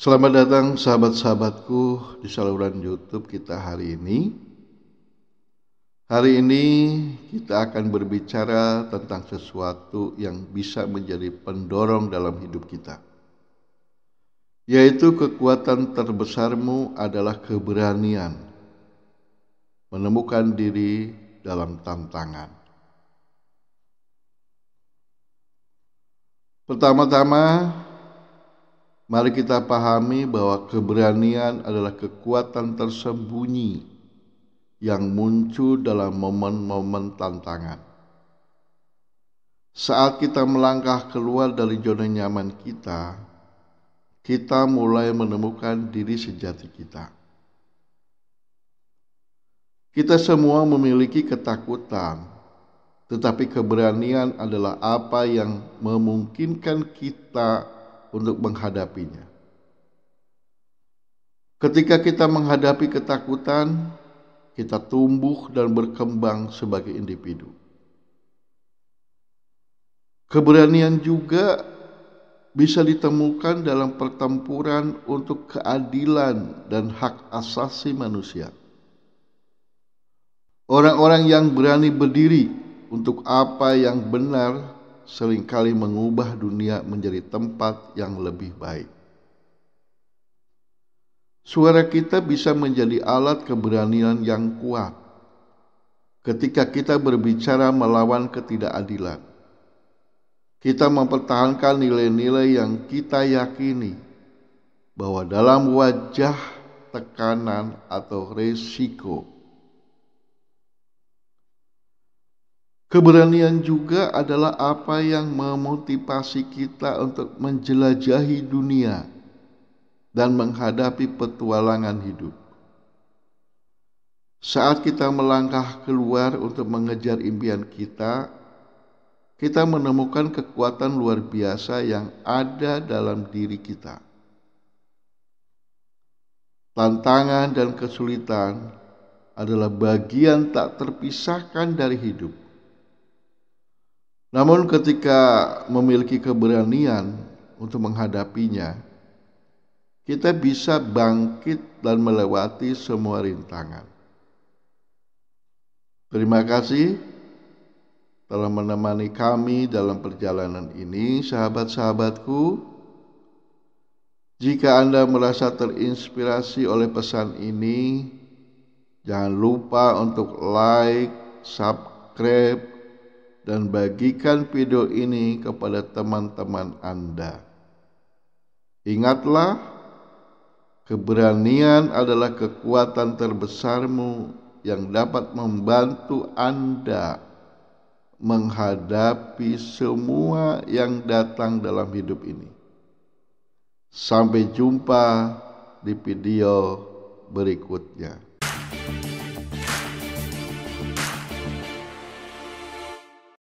Selamat datang sahabat-sahabatku di saluran YouTube kita hari ini. Hari ini kita akan berbicara tentang sesuatu yang bisa menjadi pendorong dalam hidup kita. Yaitu kekuatan terbesarmu adalah keberanian menemukan diri dalam tantangan. Pertama-tama, Mari kita pahami bahwa keberanian adalah kekuatan tersembunyi yang muncul dalam momen-momen tantangan. Saat kita melangkah keluar dari zona nyaman kita, kita mulai menemukan diri sejati kita. Kita semua memiliki ketakutan, tetapi keberanian adalah apa yang memungkinkan kita untuk menghadapinya. Ketika kita menghadapi ketakutan, kita tumbuh dan berkembang sebagai individu. Keberanian juga bisa ditemukan dalam pertempuran untuk keadilan dan hak asasi manusia. Orang-orang yang berani berdiri untuk apa yang benar seringkali mengubah dunia menjadi tempat yang lebih baik. Suara kita bisa menjadi alat keberanian yang kuat ketika kita berbicara melawan ketidakadilan. Kita mempertahankan nilai-nilai yang kita yakini bahwa dalam wajah tekanan atau resiko Keberanian juga adalah apa yang memotivasi kita untuk menjelajahi dunia dan menghadapi petualangan hidup. Saat kita melangkah keluar untuk mengejar impian kita, kita menemukan kekuatan luar biasa yang ada dalam diri kita. Tantangan dan kesulitan adalah bagian tak terpisahkan dari hidup namun ketika memiliki keberanian untuk menghadapinya, kita bisa bangkit dan melewati semua rintangan. Terima kasih telah menemani kami dalam perjalanan ini, sahabat-sahabatku. Jika Anda merasa terinspirasi oleh pesan ini, jangan lupa untuk like, subscribe, dan bagikan video ini kepada teman-teman Anda. Ingatlah, keberanian adalah kekuatan terbesarmu yang dapat membantu Anda menghadapi semua yang datang dalam hidup ini. Sampai jumpa di video berikutnya.